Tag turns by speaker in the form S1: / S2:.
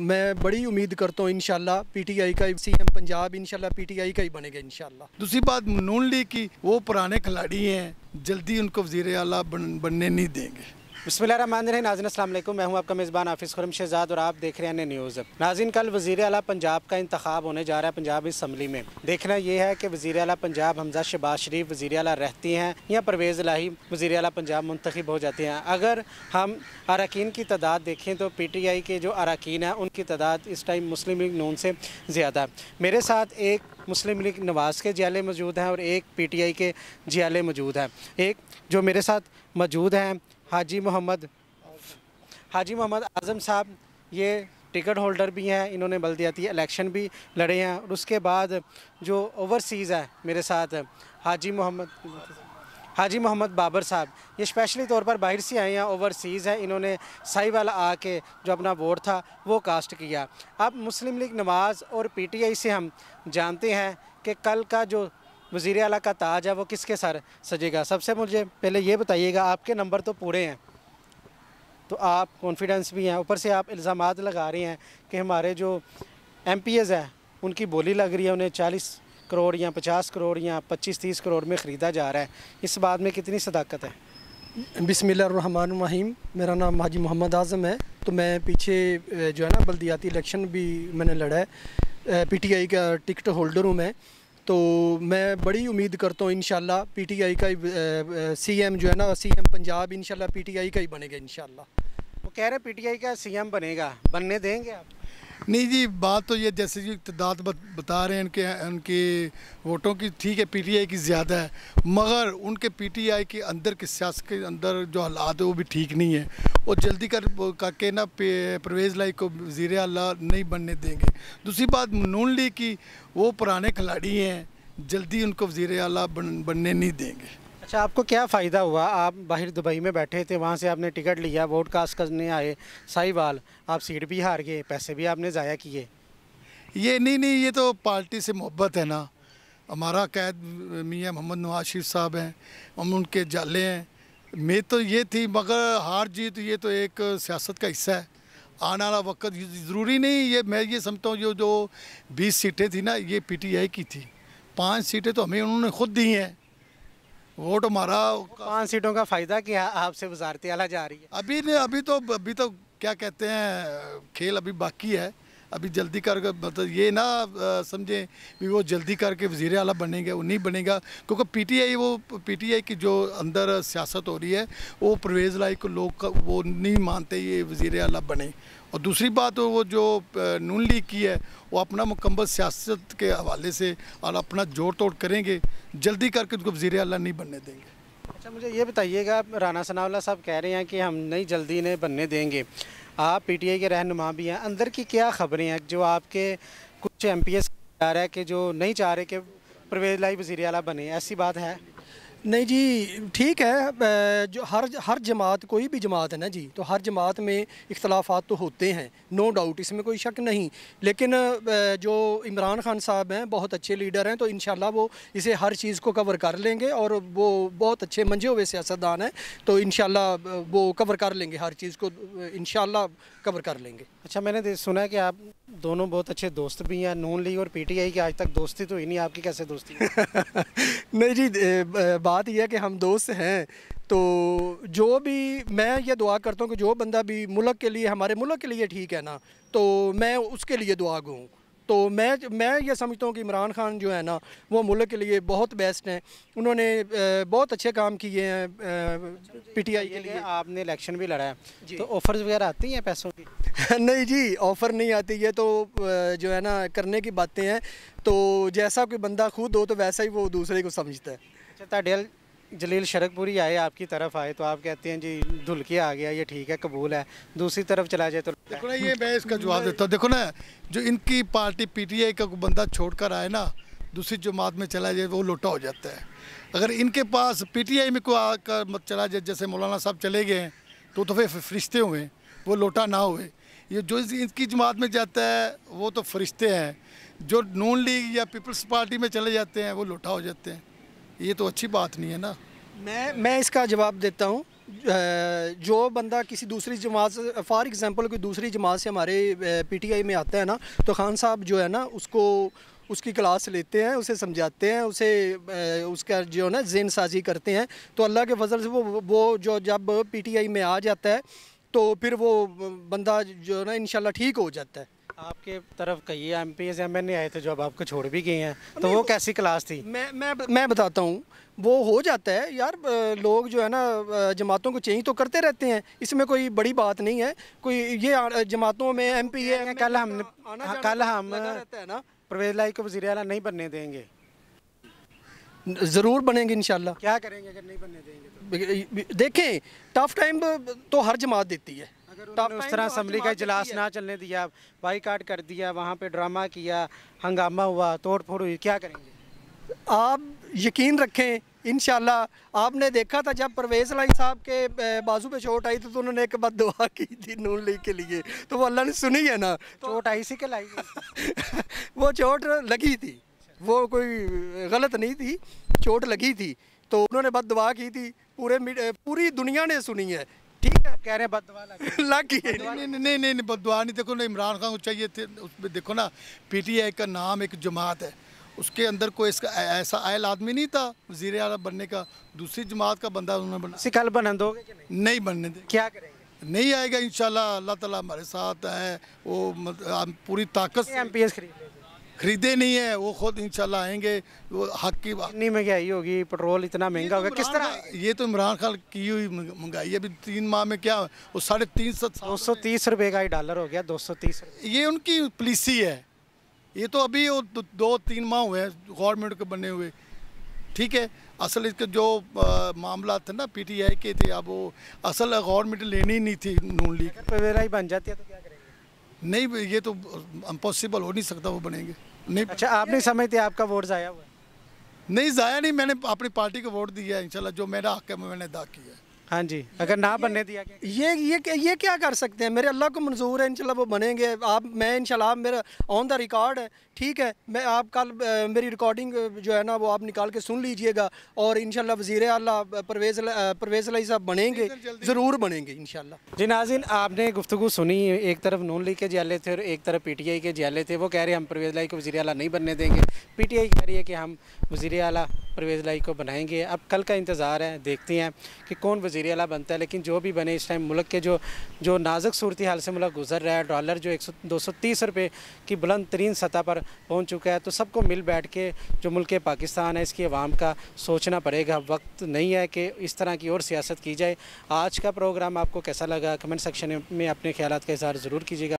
S1: मैं बड़ी उम्मीद करता हूँ इनशाला आई का सी एम पंजाब इनशाला आई का ही बनेगा इनशाला
S2: दूसरी बात नून लीग की वो पुराने खिलाड़ी हैं जल्दी उनको वजीर अला बन, बनने नहीं देंगे
S3: बसमिल नाजिन असल मैं हूं आपका मेज़बान आफिस खुरम शहजाद और आप देख रहे हैं न्यूज़ नाजिन कल वज़ी अला पंजाब का इंतबाब होने जा रहा है पंजाब इसम्बली में देखना यह है कि वज़ी अला पंजाब हमजा शबाज शरीफ वज़ी अला रहती हैं या परवेज़ लाही वज़ी अला पंजाब मंतखब हो जाती हैं अगर हम अरकान की तादाद देखें तो पी टी आई के जो अरकान हैं उनकी तादाद इस टाइम मुस्लिम लीग नून से ज़्यादा मेरे साथ एक मुस्लिम लीग नवाज़ के जियाले मौजूद हैं और एक पी टी आई के जियाले मौजूद हैं एक जो मेरे साथ मौजूद हैं हाजी मोहम्मद हाजी मोहम्मद आज़म साहब ये टिकट होल्डर भी हैं इन्होंने बल्दियाती इलेक्शन भी लड़े हैं और उसके बाद जो ओवरसीज़ है मेरे साथ हाजी मोहम्मद हाजी मोहम्मद बाबर साहब ये स्पेशली तौर पर बाहर से आए हैं ओवरसीज़ हैं इन्होंने साई वाला आके जो अपना वोट था वो कास्ट किया अब मुस्लिम लीग नमाज और पीटीआई से हम जानते हैं कि कल का जो वज़ी अला का ताज है वो किसके सर सजेगा सबसे मुझे पहले ये बताइएगा आपके नंबर तो पूरे हैं तो आप कॉन्फिडेंस भी हैं ऊपर से आप इल्ज़ाम लगा रहे हैं कि हमारे जो एम पी एज़ हैं उनकी बोली लग रही है उन्हें चालीस करोड़ या पचास करोड़ या पच्चीस तीस करोड़ में ख़रीदा जा रहा है इस बात में कितनी सदाकत
S1: है बिसमीम मेरा नाम हाजी मोहम्मद आज़म है तो मैं पीछे जो है ना बल्दियाती इलेक्शन भी मैंने लड़ा है पीटीआई का टिकट होल्डर हूँ मैं तो मैं बड़ी उम्मीद करता हूँ इन आई का ही सी एम जो है ना सी एम पंजाब इन आई का ही बनेगा इन वो कह रहे पी टी आई का सी एम बनेगा बनने देंगे
S3: आप
S2: नहीं जी बात तो ये जैसे कि तादाद बता रहे हैं उनके उनके वोटों की ठीक है पीटीआई की ज़्यादा है मगर उनके पीटीआई के अंदर के सियासत के अंदर जो हालात है वो भी ठीक नहीं है और जल्दी कर करके ना परवेज़ लाई को वजीर अला नहीं बनने देंगे दूसरी बात नून लीग की वो पुराने खिलाड़ी हैं जल्दी उनको वजीर अला बन, बनने नहीं देंगे
S3: अच्छा आपको क्या फ़ायदा हुआ आप बाहर दुबई में बैठे थे वहाँ से आपने टिकट लिया वोट कास्ट करने आए साहिवाल आप सीट भी हार गए पैसे
S2: भी आपने ज़ाया किए ये नहीं नहीं ये तो पार्टी से मोहब्बत है ना हमारा कैद मियाँ मोहम्मद नवाज शरीफ साहब हैं हम उनके जाले हैं मैं तो ये थी मगर हार जीत ये तो एक सियासत का हिस्सा है आने वाला वक्त ज़रूरी नहीं ये मैं ये समझता हूँ जो जो बीस सीटें थी ना ये पी की थी पाँच सीटें तो हमें उन्होंने खुद दी हैं वोट मारा पाँच सीटों का फायदा कि आपसे वजारती आला जा रही है अभी ने अभी तो अभी तो क्या कहते हैं खेल अभी बाकी है अभी जल्दी करके मतलब ये ना समझें कि वो जल्दी करके वजीर अला बनेंगे वो नहीं बनेगा क्योंकि पीटीआई वो पीटीआई की जो अंदर सियासत हो रही है वो परवेज़ लाइक लोग लोग वो नहीं मानते ये वजीर अला बने और दूसरी बात वो जो नून लीग की है वो अपना मुकम्मल सियासत के हवाले से और अपना जोड़ तोड़ करेंगे जल्दी करके उनको वजीर अला नहीं बनने देंगे
S3: अच्छा मुझे ये बताइएगा राना सनावला साहब कह रहे हैं कि हम नहीं जल्दी इन्हें बनने देंगे आप पी टी आई के रहनुमा भी हैं अंदर की क्या खबरें हैं जो आपके कुछ एम पी एस जा रहा है कि जो नहीं चाह रहे कि परवेज
S1: लाई वजीर अला बने ऐसी बात है नहीं जी ठीक है जो हर हर जमात कोई भी जमात है ना जी तो हर जमात में इख्तलाफात तो होते हैं नो डाउट इसमें कोई शक नहीं लेकिन जो इमरान खान साहब हैं बहुत अच्छे लीडर हैं तो इन वो इसे हर चीज़ को कवर कर लेंगे और वो बहुत अच्छे मंजे हुए सियासतदान हैं तो इन वो कवर कर लेंगे हर चीज़ को इन कवर कर लेंगे अच्छा मैंने सुना है
S3: कि आप दोनों बहुत अच्छे दोस्त भी हैं नून लीग और पीटीआई की आज तक दोस्ती तो ही नहीं आपकी कैसे दोस्ती
S1: नहीं जी बात यह है कि हम दोस्त हैं तो जो भी मैं ये दुआ करता हूँ कि जो बंदा भी मुल्क के लिए हमारे मुल्क के लिए ठीक है ना तो मैं उसके लिए दुआ गूँ तो मैं मैं ये समझता हूँ कि इमरान खान जो है ना वो मुल्क के लिए बहुत बेस्ट हैं उन्होंने बहुत अच्छे काम किए हैं पीटीआई के लिए आपने इलेक्शन भी लड़ा है तो ऑफर्स वगैरह आती हैं पैसों की नहीं जी ऑफ़र नहीं आती ये तो जो है ना करने की बातें हैं तो जैसा कोई बंदा खुद हो तो वैसा ही वो दूसरे को समझता है
S3: अच्छा जलील शरकपुरी आए आपकी तरफ आए तो आप कहते हैं जी धुलकिया आ गया ये ठीक है कबूल है दूसरी तरफ चला जाए तो देखो ना ये
S2: मैं इसका जवाब देता हूँ देखो ना जो इनकी पार्टी पीटीआई का बंदा छोड़ कर आए ना दूसरी जमात में चला जाए वो लोटा हो जाता है अगर इनके पास पीटीआई में कोई आकर मत चला जाए जैसे मौलाना साहब चले गए हैं तो तो फिर फरिश्ते हुए वो लोटा ना हुए ये जो इनकी जमात में जाता है वो तो फरिश्ते हैं जो नून लीग या पीपल्स पार्टी में चले जाते हैं वो लोटा हो जाते हैं ये तो अच्छी बात नहीं है ना
S1: मैं मैं इसका जवाब देता हूँ जो बंदा किसी दूसरी जमात से फॉर एग्ज़ाम्पल कोई दूसरी जमात से हमारे पीटीआई में आता है ना तो खान साहब जो है ना उसको उसकी क्लास लेते हैं उसे समझाते हैं उसे उसका जो है ना जेन साजी करते हैं तो अल्लाह के फजल से वो वो जो जब पीटीआई में आ जाता है तो फिर वो बंदा जो है ना इन ठीक हो जाता है
S3: आपके तरफ कहिए M P S M N A आए थे जो अब आपको छोड़ भी गए हैं तो वो कैसी क्लास थी
S1: मैं मैं मैं बताता हूँ वो हो जाता है यार लोग जो है ना जमातों को चेंज तो करते रहते हैं इसमें कोई बड़ी बात नहीं है कोई ये जमातों में एम पी ए कल हम हाँ, कल तो हम प्रवेश परवेज लाई को वजी
S3: अला नहीं बनने देंगे
S1: ज़रूर बनेंगे इन क्या
S3: करेंगे अगर नहीं बनने
S1: देंगे तो? देखें टफ
S3: टाइम तो हर जमात देती है टॉप तो उस तरह असम्बली का इजलास ना चलने दिया काट कर दिया वहाँ पे ड्रामा किया हंगामा हुआ तोड़ फोड़ हुई क्या करेंगे
S1: आप यकीन रखें इन आपने देखा था जब परवेज़ लाई साहब के बाजू पे चोट आई थी तो उन्होंने एक बार दुआ की थी नून लीग के लिए तो वो अल्लाह ने सुनी है ना तो चोट आई सी के लाई वो चोट लगी थी वो कोई गलत नहीं थी चोट लगी थी तो उन्होंने बद दुआ की थी पूरे पूरी दुनिया ने
S2: सुनी है ठीक है कह रहे हैं बदवा नहीं नहीं नहीं बदवा नहीं देखो ना इमरान खान को चाहिए थे उसमें देखो ना पीटीआई का नाम एक जमात है उसके अंदर कोई इसका ऐसा आयल आदमी नहीं था वजीर आला बनने का दूसरी जमात का बंदा उन्होंने बना कल बनने दोगे नहीं बनने दे क्या करेंगे नहीं आएगा इंशाल्लाह अल्लाह ताला हमारे साथ है वो पूरी ताकत एम पी एस खरीद खरीदे नहीं है वो खुद इंशाल्लाह आएंगे वो हक की बात नहीं महंगाई होगी पेट्रोल इतना महंगा तो होगा किस तरह ये तो इमरान खान की हुई महंगाई अभी तीन माह में क्या वो साढ़े तीन सौ दो सौ तीस रुपये का ही डॉलर हो गया दो सौ तीस ये उनकी पॉलिसी है ये तो अभी वो दो तीन माह हुए हैं गवर्नमेंट के बने हुए ठीक है असल इसके जो मामला था ना आई के थे अब वो असल गवर्नमेंट लेनी नहीं थी नून लीग ही बन जाती है तो क्या नहीं ये तो इम्पॉसिबल हो नहीं सकता वो बनेंगे नहीं अच्छा आप नहीं समझते आपका वोट ज़ाया हुआ नहीं ज़ाया नहीं मैंने अपनी पार्टी को वोट दिया है इंशाल्लाह जो मेरा हक है मैंने अदा किया है हाँ जी अगर ना बनने दिया ये
S1: ये ये क्या कर सकते हैं मेरे अल्लाह को मंजूर है इंशाल्लाह वो बनेंगे आप मैं इंशाल्लाह मेरा ऑन द रिकॉर्ड है ठीक है मैं आप कल मेरी रिकॉर्डिंग जो है ना वो आप निकाल के सुन लीजिएगा और इन वजीर अला परवेज परवेज लाई साहब बनेंगे ज़रूर बनेंगे इन
S3: जी नाजिन आपने गुफ्तु सुनी एक तरफ नून लीग के जियाले थे और एक तरफ पी टी आई के जियाले थे वो कह रहे हैं हम परवेज लाई को वजी अला नहीं बनने देंगे पी टी आई कह रही है कि हम वजी अला परवेज लाई को बनाएंगे अब कल का इंतज़ार है देखते हैं कि कौन वजी अला बनता है लेकिन जो भी बने इस टाइम मुल्क के जो जो नाजुक सूरत हाल से मुल्क गुजर रहा है डॉलर जो एक सौ दो सौ तीस रुपये की बुलंद तरीन सतह पर पहुंच चुका है तो सबको मिल बैठ के जो मुल्क पाकिस्तान है इसकी आवाम का सोचना पड़ेगा वक्त नहीं है कि इस तरह की और सियासत की जाए आज का प्रोग्राम आपको कैसा लगा कमेंट सेक्शन में अपने ख्याल का इजहार ज़रूर कीजिएगा